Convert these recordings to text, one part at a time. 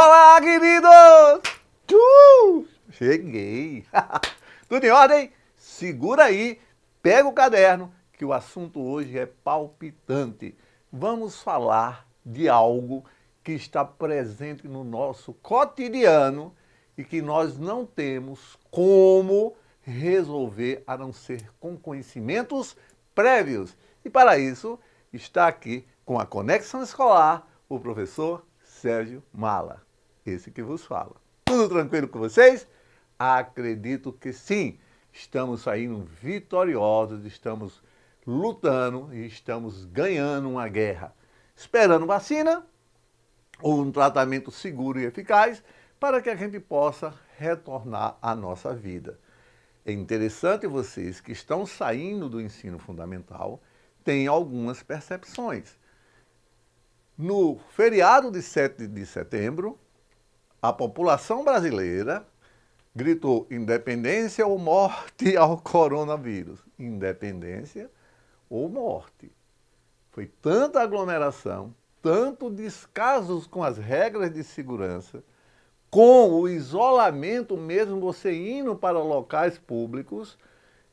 Olá, queridos! Uh, cheguei! Tudo em ordem? Segura aí, pega o caderno, que o assunto hoje é palpitante. Vamos falar de algo que está presente no nosso cotidiano e que nós não temos como resolver a não ser com conhecimentos prévios. E para isso, está aqui com a Conexão Escolar o professor Sérgio Mala esse que vos fala. Tudo tranquilo com vocês? Acredito que sim. Estamos saindo vitoriosos, estamos lutando e estamos ganhando uma guerra. Esperando vacina ou um tratamento seguro e eficaz para que a gente possa retornar à nossa vida. É interessante vocês que estão saindo do ensino fundamental têm algumas percepções. No feriado de 7 de setembro, a população brasileira gritou independência ou morte ao coronavírus. Independência ou morte. Foi tanta aglomeração, tanto descasos com as regras de segurança, com o isolamento mesmo, você indo para locais públicos,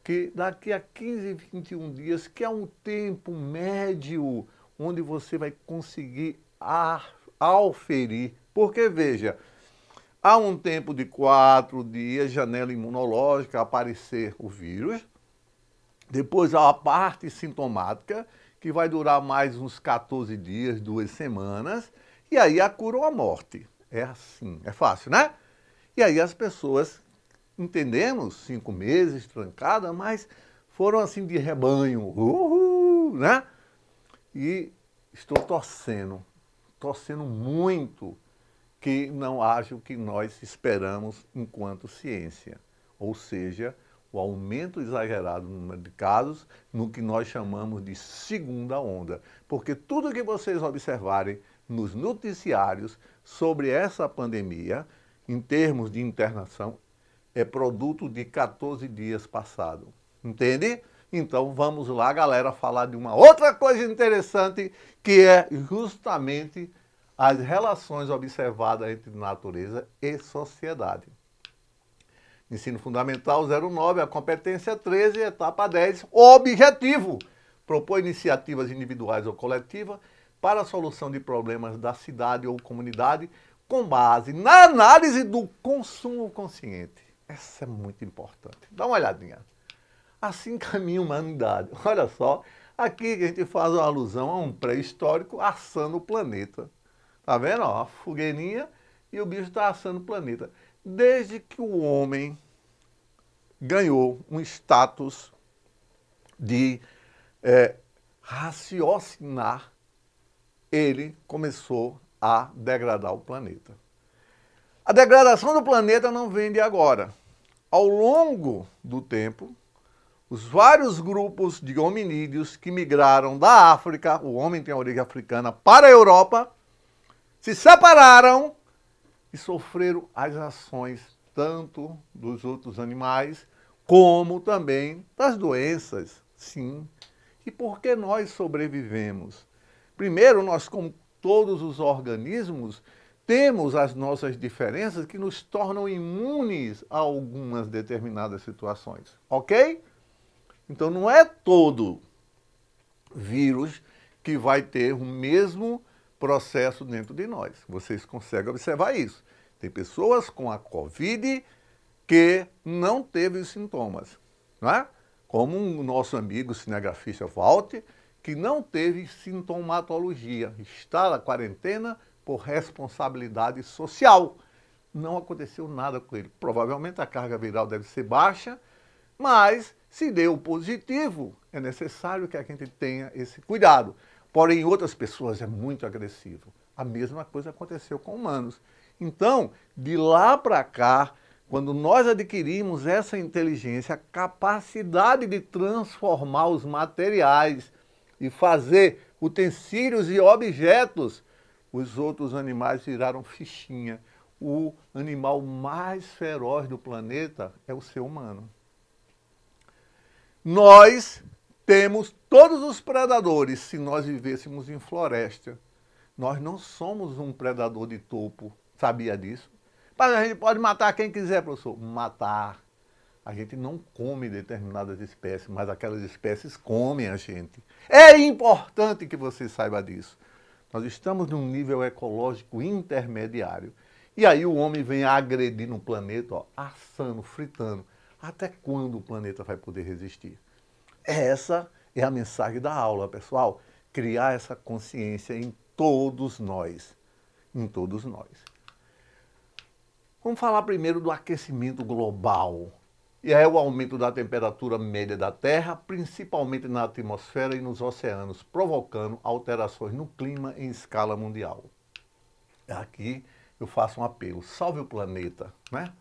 que daqui a 15, 21 dias, que é um tempo médio onde você vai conseguir aferir. Porque veja, há um tempo de quatro dias, janela imunológica, aparecer o vírus. Depois há a parte sintomática, que vai durar mais uns 14 dias, duas semanas. E aí a cura ou a morte. É assim, é fácil, né? E aí as pessoas, entendemos, cinco meses trancada, mas foram assim de rebanho, uhul, né? E estou torcendo, torcendo muito que não haja o que nós esperamos enquanto ciência, ou seja, o aumento exagerado no número de casos no que nós chamamos de segunda onda, porque tudo que vocês observarem nos noticiários sobre essa pandemia, em termos de internação, é produto de 14 dias passado. Entende? Então vamos lá, galera, falar de uma outra coisa interessante que é justamente as relações observadas entre natureza e sociedade. Ensino Fundamental 09, a competência 13, etapa 10, objetivo. Propor iniciativas individuais ou coletivas para a solução de problemas da cidade ou comunidade com base na análise do consumo consciente. Essa é muito importante. Dá uma olhadinha. Assim caminha a humanidade. Olha só, aqui a gente faz uma alusão a um pré-histórico assando o planeta. Tá vendo? Ó, a fogueirinha e o bicho está assando o planeta. Desde que o homem ganhou um status de é, raciocinar, ele começou a degradar o planeta. A degradação do planeta não vem de agora. Ao longo do tempo, os vários grupos de hominídeos que migraram da África, o homem tem origem africana, para a Europa, se separaram e sofreram as ações tanto dos outros animais como também das doenças. Sim. E por que nós sobrevivemos? Primeiro, nós, como todos os organismos, temos as nossas diferenças que nos tornam imunes a algumas determinadas situações, ok? Então não é todo vírus que vai ter o mesmo processo dentro de nós. Vocês conseguem observar isso. Tem pessoas com a Covid que não teve os sintomas, não é? como o nosso amigo cinegrafista Walt, que não teve sintomatologia, está na quarentena por responsabilidade social. Não aconteceu nada com ele. Provavelmente a carga viral deve ser baixa, mas se deu positivo, é necessário que a gente tenha esse cuidado porém outras pessoas é muito agressivo. A mesma coisa aconteceu com humanos. Então, de lá para cá, quando nós adquirimos essa inteligência, a capacidade de transformar os materiais e fazer utensílios e objetos, os outros animais viraram fichinha. O animal mais feroz do planeta é o ser humano. Nós temos todos os predadores. Se nós vivêssemos em floresta, nós não somos um predador de topo. Sabia disso? Mas a gente pode matar quem quiser, professor. Matar. A gente não come determinadas espécies, mas aquelas espécies comem a gente. É importante que você saiba disso. Nós estamos num nível ecológico intermediário. E aí o homem vem agredindo o planeta, ó, assando, fritando. Até quando o planeta vai poder resistir? Essa é a mensagem da aula, pessoal. Criar essa consciência em todos nós. Em todos nós. Vamos falar primeiro do aquecimento global. E é o aumento da temperatura média da Terra, principalmente na atmosfera e nos oceanos, provocando alterações no clima em escala mundial. Aqui eu faço um apelo: salve o planeta, né?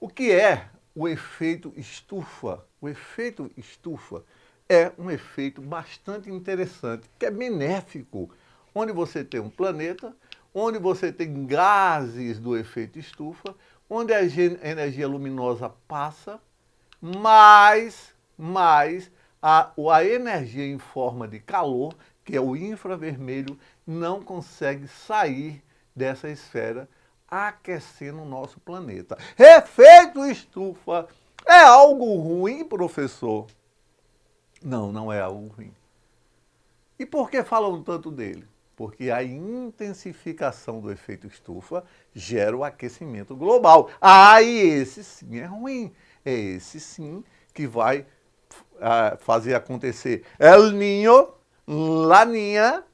O que é o efeito estufa o efeito estufa é um efeito bastante interessante, que é benéfico, onde você tem um planeta, onde você tem gases do efeito estufa, onde a energia luminosa passa, mas, mas a, a energia em forma de calor, que é o infravermelho, não consegue sair dessa esfera, aquecendo o nosso planeta. Efeito estufa é algo ruim, professor? Não, não é algo ruim. E por que falam tanto dele? Porque a intensificação do efeito estufa gera o aquecimento global. Ah, e esse sim é ruim. É esse sim que vai fazer acontecer El Niño, Laninha,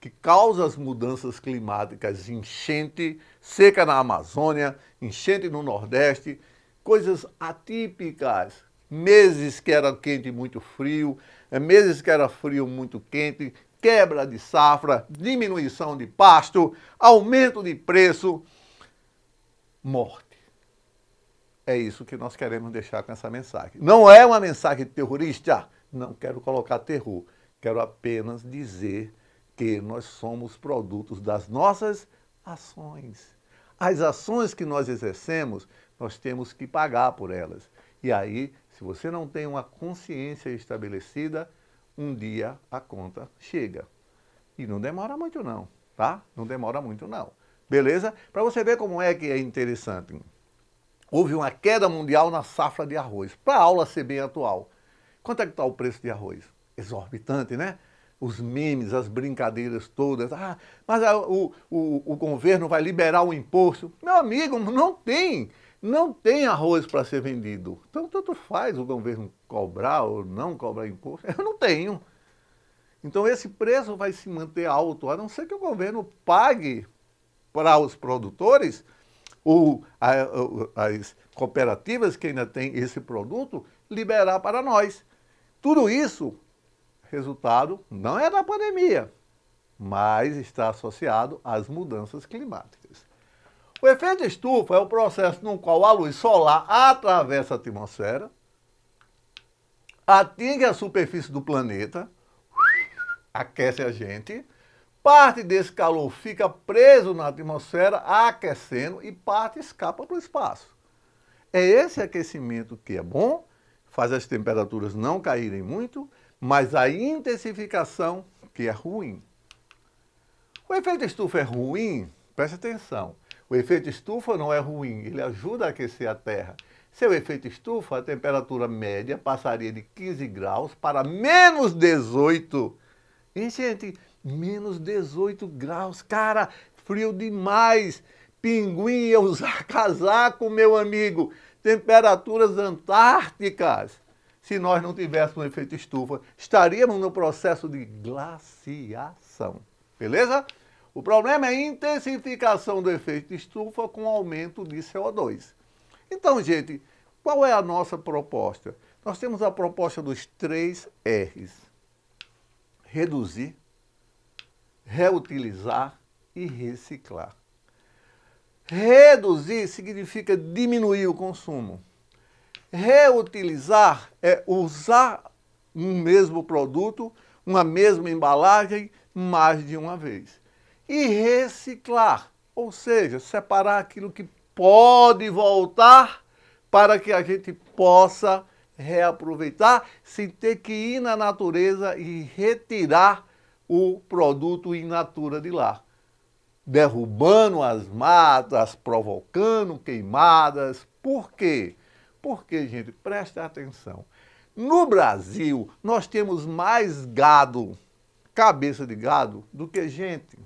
que causa as mudanças climáticas, enchente, seca na Amazônia, enchente no Nordeste, coisas atípicas. Meses que era quente muito frio, eh, meses que era frio muito quente, quebra de safra, diminuição de pasto, aumento de preço, morte. É isso que nós queremos deixar com essa mensagem. Não é uma mensagem terrorista, não quero colocar terror, quero apenas dizer que nós somos produtos das nossas ações. As ações que nós exercemos nós temos que pagar por elas. E aí, se você não tem uma consciência estabelecida, um dia a conta chega. E não demora muito não, tá? Não demora muito não. Beleza? Para você ver como é que é interessante. Houve uma queda mundial na safra de arroz. Para a aula ser bem atual, quanto é que está o preço de arroz? Exorbitante, né? Os memes, as brincadeiras todas. Ah, mas a, o, o, o governo vai liberar o imposto. Meu amigo, não tem não tem arroz para ser vendido. Então, tanto faz o governo cobrar ou não cobrar imposto, eu não tenho. Então, esse preço vai se manter alto, a não ser que o governo pague para os produtores ou as cooperativas que ainda têm esse produto liberar para nós. Tudo isso, resultado, não é da pandemia, mas está associado às mudanças climáticas. O efeito estufa é o processo no qual a luz solar atravessa a atmosfera, atinge a superfície do planeta, aquece a gente, parte desse calor fica preso na atmosfera, aquecendo, e parte escapa para o espaço. É esse aquecimento que é bom, faz as temperaturas não caírem muito, mas a intensificação que é ruim. O efeito estufa é ruim, preste atenção o efeito estufa não é ruim, ele ajuda a aquecer a Terra. Seu efeito estufa, a temperatura média passaria de 15 graus para menos 18. E, gente, menos 18 graus, cara, frio demais. Pinguim ia usar casaco, meu amigo. Temperaturas antárticas. Se nós não tivéssemos um efeito estufa, estaríamos no processo de glaciação. Beleza? O problema é a intensificação do efeito estufa com aumento de CO2. Então, gente, qual é a nossa proposta? Nós temos a proposta dos três R's: reduzir, reutilizar e reciclar. Reduzir significa diminuir o consumo. Reutilizar é usar um mesmo produto, uma mesma embalagem mais de uma vez e reciclar, ou seja, separar aquilo que pode voltar para que a gente possa reaproveitar sem ter que ir na natureza e retirar o produto in natura de lá, derrubando as matas, provocando queimadas. Por quê? Porque, gente, presta atenção. No Brasil, nós temos mais gado, cabeça de gado, do que gente.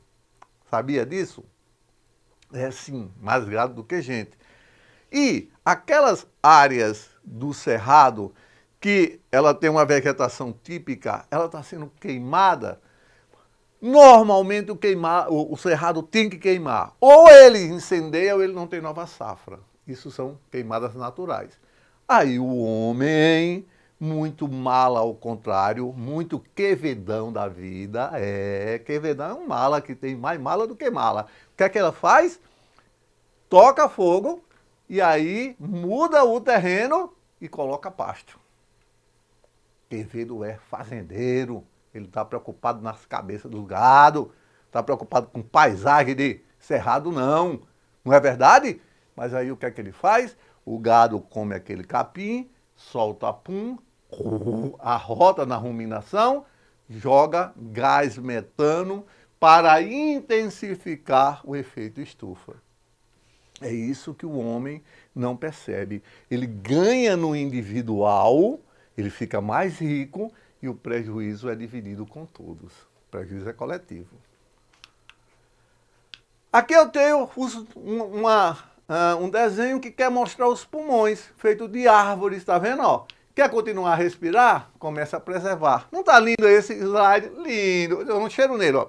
Sabia disso? É sim, mais gado do que gente. E aquelas áreas do cerrado que ela tem uma vegetação típica, ela está sendo queimada. Normalmente o, queimar, o, o, cerrado tem que queimar. Ou ele incendeia ou ele não tem nova safra. Isso são queimadas naturais. Aí o homem muito mala ao contrário, muito quevedão da vida. É, quevedão é um mala que tem mais mala do que mala. O que é que ela faz? Toca fogo e aí muda o terreno e coloca pasto. Quevedo é fazendeiro, ele está preocupado nas cabeças dos gado, está preocupado com paisagem de cerrado, não. Não é verdade? Mas aí o que é que ele faz? O gado come aquele capim, solta pum, a roda na ruminação, joga gás metano para intensificar o efeito estufa. É isso que o homem não percebe. Ele ganha no individual, ele fica mais rico e o prejuízo é dividido com todos. O prejuízo é coletivo. Aqui eu tenho uma, uma, ah, um desenho que quer mostrar os pulmões, feito de árvores, está vendo? Quer continuar a respirar? Começa a preservar. Não tá lindo esse slide? Lindo. Eu não cheiro nele, ó.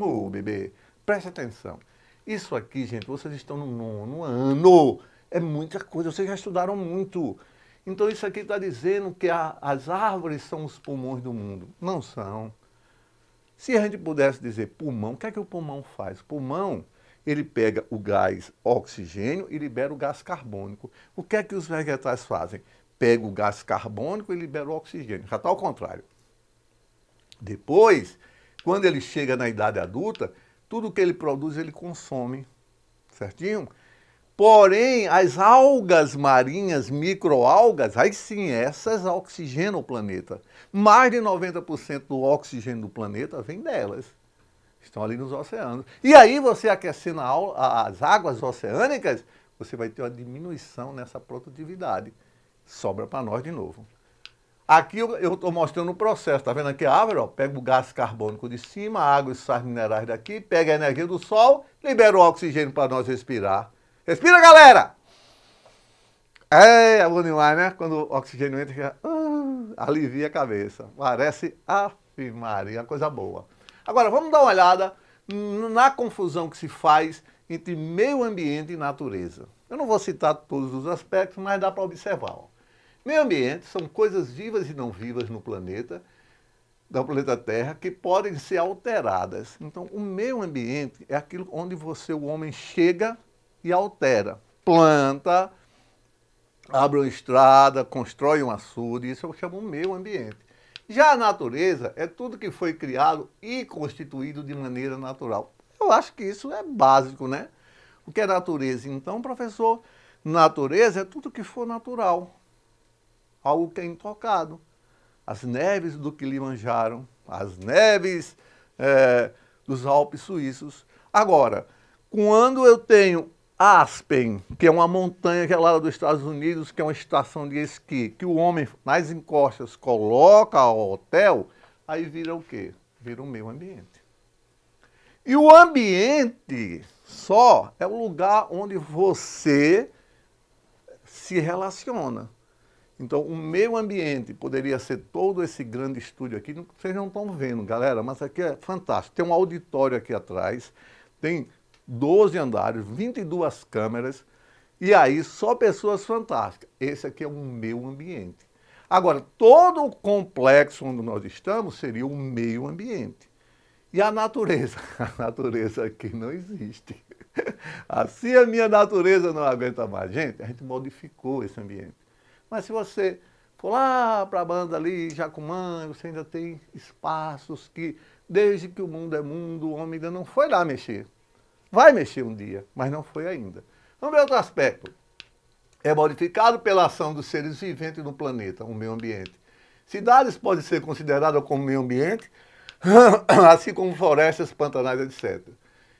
Ô, oh, bebê, preste atenção. Isso aqui, gente, vocês estão no nono ano. É muita coisa, vocês já estudaram muito. Então isso aqui está dizendo que a, as árvores são os pulmões do mundo. Não são. Se a gente pudesse dizer pulmão, o que é que o pulmão faz? O pulmão, ele pega o gás oxigênio e libera o gás carbônico. O que é que os vegetais fazem? pega o gás carbônico e libera o oxigênio. Já está ao contrário. Depois, quando ele chega na idade adulta, tudo que ele produz ele consome, certinho? Porém, as algas marinhas, microalgas, aí sim, essas oxigenam o planeta. Mais de 90% do oxigênio do planeta vem delas. Estão ali nos oceanos. E aí, você aquecendo as águas oceânicas, você vai ter uma diminuição nessa produtividade sobra para nós de novo. Aqui eu estou mostrando o processo, está vendo aqui a árvore? Ó, pega o gás carbônico de cima, a água e sais minerais daqui, pega a energia do sol, libera o oxigênio para nós respirar. Respira, galera! É, é bom demais, né? Quando o oxigênio entra, uh, alivia a cabeça. Parece, afirmaria Maria, coisa boa. Agora, vamos dar uma olhada na confusão que se faz entre meio ambiente e natureza. Eu não vou citar todos os aspectos, mas dá para observar. Ó. Meio ambiente são coisas vivas e não vivas no planeta, do planeta Terra, que podem ser alteradas. Então, o meio ambiente é aquilo onde você, o homem, chega e altera. Planta, abre uma estrada, constrói um açude, isso eu chamo meio ambiente. Já a natureza é tudo que foi criado e constituído de maneira natural. Eu acho que isso é básico, né? O que é natureza? Então, professor, natureza é tudo que for natural algo que é intocado. As neves do Kilimanjaro, as neves é, dos Alpes suíços. Agora, quando eu tenho Aspen, que é uma montanha que é lá dos Estados Unidos, que é uma estação de esqui, que o homem nas encostas coloca ao hotel, aí vira o quê? Vira o meio ambiente. E o ambiente só é o lugar onde você se relaciona. Então, o meu ambiente poderia ser todo esse grande estúdio aqui, vocês não estão vendo, galera, mas aqui é fantástico. Tem um auditório aqui atrás, tem 12 andares, 22 câmeras, e aí só pessoas fantásticas. Esse aqui é o meu ambiente. Agora, todo o complexo onde nós estamos seria o meio ambiente. E a natureza? A natureza aqui não existe. Assim a minha natureza não aguenta mais. Gente, a gente modificou esse ambiente. Mas se você for lá para a banda ali, Jacumã, você ainda tem espaços que, desde que o mundo é mundo, o homem ainda não foi lá mexer. Vai mexer um dia, mas não foi ainda. Vamos ver outro aspecto. É modificado pela ação dos seres viventes no planeta, o meio ambiente. Cidades podem ser consideradas como meio ambiente, assim como florestas, pantanais, etc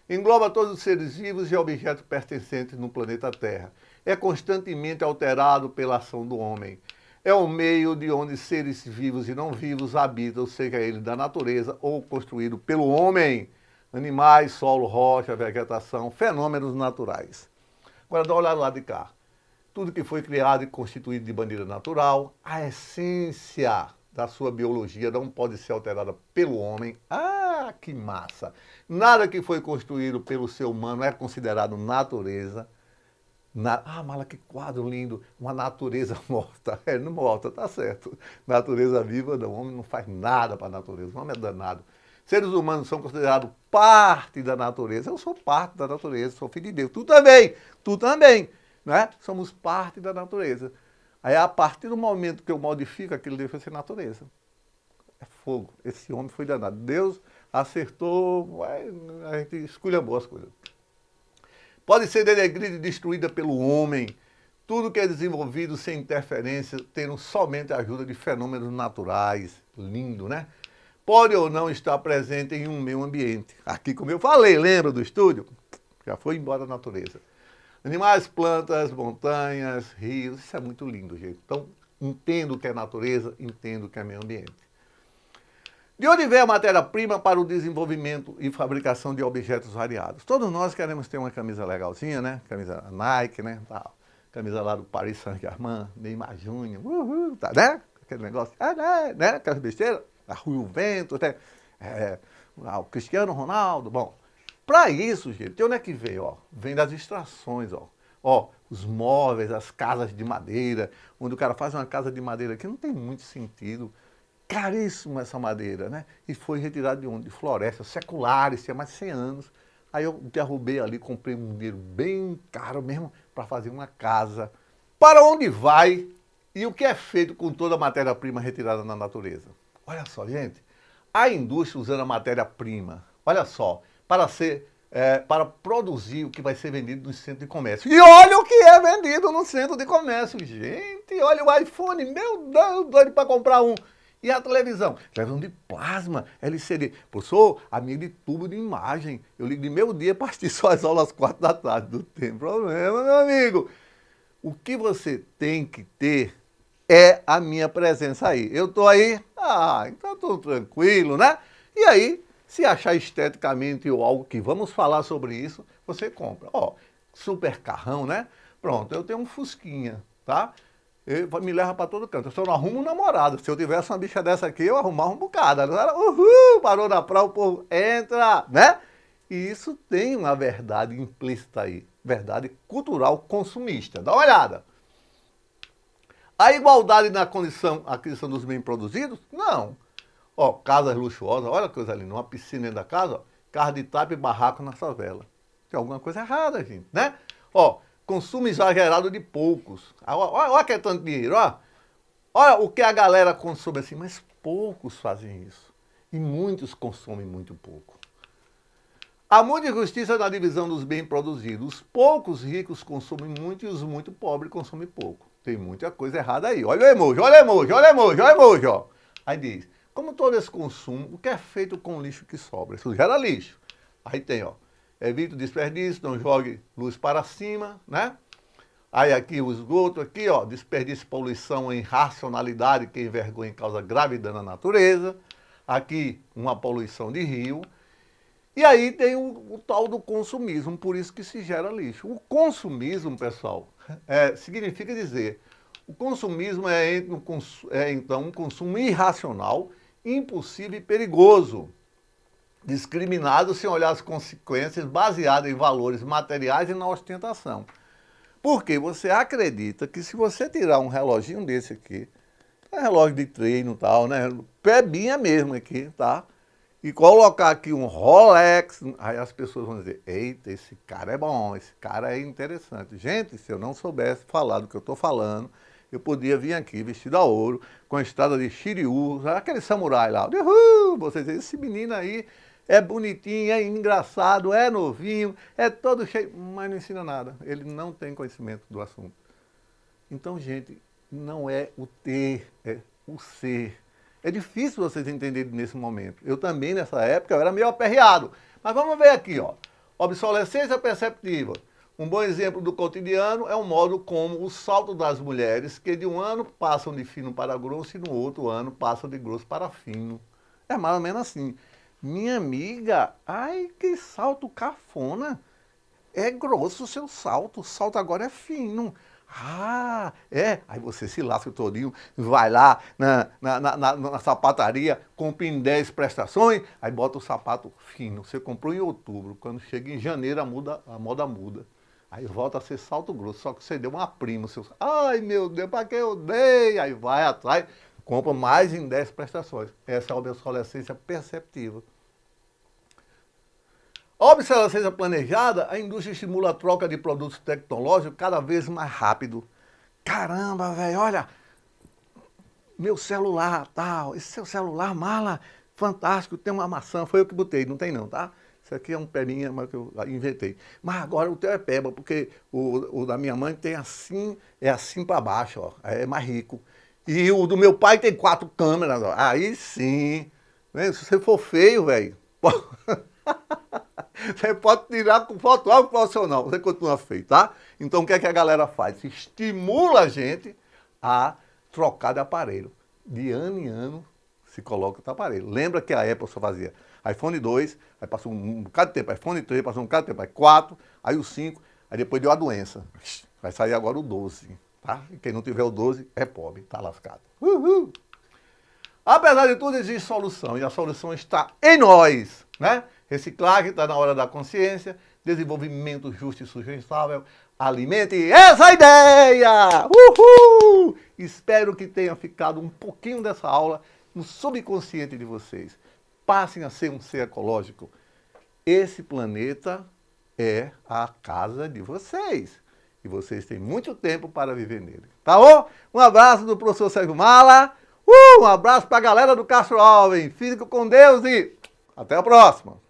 engloba todos os seres vivos e objetos pertencentes no planeta Terra é constantemente alterado pela ação do homem. É o meio de onde seres vivos e não vivos habitam, seja ele da natureza ou construído pelo homem. Animais, solo, rocha, vegetação, fenômenos naturais. Agora dá uma olhada lá de cá. Tudo que foi criado e constituído de maneira natural, a essência da sua biologia não pode ser alterada pelo homem. Ah, que massa! Nada que foi construído pelo ser humano é considerado natureza. Na, ah, mala, que quadro lindo! Uma natureza morta. É, não morta, tá certo. Natureza viva, não. O homem não faz nada para a natureza. O homem é danado. Seres humanos são considerados parte da natureza. Eu sou parte da natureza, sou filho de Deus. Tu também, tu também. Né? Somos parte da natureza. Aí, a partir do momento que eu modifico, aquilo deixa ser natureza. É fogo. Esse homem foi danado. Deus acertou, a gente escolhe boas coisas pode ser denegrida e destruída pelo homem. Tudo que é desenvolvido sem interferência, tendo somente a ajuda de fenômenos naturais. Lindo, né? Pode ou não estar presente em um meio ambiente. Aqui, como eu falei, lembra do estúdio? Já foi embora a natureza. Animais, plantas, montanhas, rios, isso é muito lindo, gente. Então, entendo o que é natureza, entendo o que é meio ambiente. De onde vem a matéria-prima para o desenvolvimento e fabricação de objetos variados? Todos nós queremos ter uma camisa legalzinha, né? Camisa Nike, né? Tal. Camisa lá do Paris Saint-Germain, Neymar Júnior, uhul, tá, né? Aquele negócio, é, né? né? Aquelas besteiras, a Rui Vento, até né? É, o Cristiano Ronaldo, bom. Para isso, gente, de onde é que vem? Ó? Vem das extrações, ó. Ó, os móveis, as casas de madeira, onde o cara faz uma casa de madeira que não tem muito sentido, caríssima essa madeira, né? E foi retirada de onde? De florestas seculares, tinha mais de 100 anos. Aí eu derrubei ali, comprei um dinheiro bem caro mesmo para fazer uma casa. Para onde vai e o que é feito com toda a matéria-prima retirada na natureza? Olha só, gente. A indústria usando a matéria-prima, olha só, para ser é, para produzir o que vai ser vendido no centro de comércio. E olha o que é vendido no centro de comércio, gente. Olha o iPhone, meu Deus, doido para comprar um. E a televisão? Televisão de plasma, LCD. Professor, sou amigo de tubo de imagem. Eu ligo de meio dia para assistir só as aulas às quatro da tarde. Não tem problema, meu amigo. O que você tem que ter é a minha presença aí. Eu estou aí, ah, então tô tranquilo, né? E aí, se achar esteticamente ou algo que vamos falar sobre isso, você compra. Ó, oh, super carrão, né? Pronto, eu tenho um fusquinha, tá? Ele me leva para todo canto. Eu só não arrumo um namorado. Se eu tivesse uma bicha dessa aqui, eu arrumava um bocado. Era, uhul, parou na praia, o povo entra, né? E isso tem uma verdade implícita aí. Verdade cultural consumista. Dá uma olhada. A igualdade na condição, aquisição dos bens produzidos? Não. Ó, casas luxuosas, olha que coisa ali, uma piscina dentro da casa, ó, carro de tapa e barraco na favela. Tem alguma coisa errada, gente, né? Ó, consumo exagerado de poucos. Olha, ah, que é tanto dinheiro, olha. olha o que a galera consome assim, mas poucos fazem isso. E muitos consomem muito pouco. Há muita injustiça na divisão dos bens produzidos. Os poucos ricos consomem muito e os muito pobres consomem pouco. Tem muita coisa errada aí. Olha o emoji, olha o emoji, olha o emoji, olha o emoji. Ó. Aí diz, como todo esse consumo, o que é feito com o lixo que sobra? Isso gera lixo. Aí tem, ó, evite o desperdício, não jogue luz para cima, né? Aí aqui o esgoto, aqui, ó, desperdício, poluição em racionalidade, que envergonha e causa grave na natureza. Aqui uma poluição de rio. E aí tem o, o, tal do consumismo, por isso que se gera lixo. O consumismo, pessoal, é, significa dizer, o consumismo é, é então um consumo irracional, impossível e perigoso discriminado sem olhar as consequências, baseado em valores materiais e na ostentação. Porque você acredita que se você tirar um reloginho desse aqui, é relógio de treino e tal, né? Pebinha mesmo aqui, tá? E colocar aqui um Rolex, aí as pessoas vão dizer, eita, esse cara é bom, esse cara é interessante. Gente, se eu não soubesse falar do que eu estou falando, eu podia vir aqui vestido a ouro, com a estrada de Shiryu, aquele samurai lá. Uhul! Vocês, esse menino aí é bonitinho, é engraçado, é novinho, é todo cheio, mas não ensina nada. Ele não tem conhecimento do assunto. Então, gente, não é o ter, é o ser. É difícil vocês entenderem nesse momento. Eu também, nessa época, eu era meio aperreado. Mas vamos ver aqui, ó. Obsolescência perceptiva. Um bom exemplo do cotidiano é o modo como o salto das mulheres, que de um ano passam de fino para grosso e no outro ano passam de grosso para fino. É mais ou menos assim. Minha amiga, ai que salto cafona. É grosso o seu salto, o salto agora é fino. Ah, é. Aí você se lasca todinho, vai lá na, na, na, na sapataria, compra em 10 prestações, aí bota o sapato fino. Você comprou em outubro, quando chega em janeiro a, muda, a moda muda. Aí volta a ser salto grosso, só que você deu uma prima. Seu... Ai meu Deus, para que eu dei? Aí vai atrás, compra mais em 10 prestações. Essa é a obsolescência perceptiva. Óbvio, se ela seja planejada, a indústria estimula a troca de produtos tecnológicos cada vez mais rápido. Caramba, velho, olha, meu celular, tal, esse seu celular, mala, fantástico, tem uma maçã, foi eu que botei, não tem não, tá? Isso aqui é um perninha mas que eu inventei. Mas agora o teu é peba, porque o, o da minha mãe tem assim, é assim para baixo, ó, é mais rico. E o do meu pai tem quatro câmeras, ó. aí sim. Se você for feio, velho. Você pode tirar com foto fotógrafo profissional, você continua feito, tá? Então o que é que a galera faz? Estimula a gente a trocar de aparelho. De ano em ano se coloca outro aparelho. Lembra que a Apple só fazia iPhone 2, aí passou um bocado de tempo, iPhone 3, passou um bocado de tempo, aí 4, aí o 5, aí depois deu a doença. Vai sair agora o 12, tá? E quem não tiver o 12 é pobre, tá lascado. Uhul! Apesar de tudo, existe solução, e a solução está em nós, né? Reciclagem está na hora da consciência, desenvolvimento justo e sustentável. Alimente essa ideia! Uhul! Espero que tenha ficado um pouquinho dessa aula no subconsciente de vocês. Passem a ser um ser ecológico. Esse planeta é a casa de vocês. E vocês têm muito tempo para viver nele. Tá bom? Um abraço do professor Sérgio Mala. Uh, um abraço para a galera do Castro Alves. Fico com Deus e até a próxima.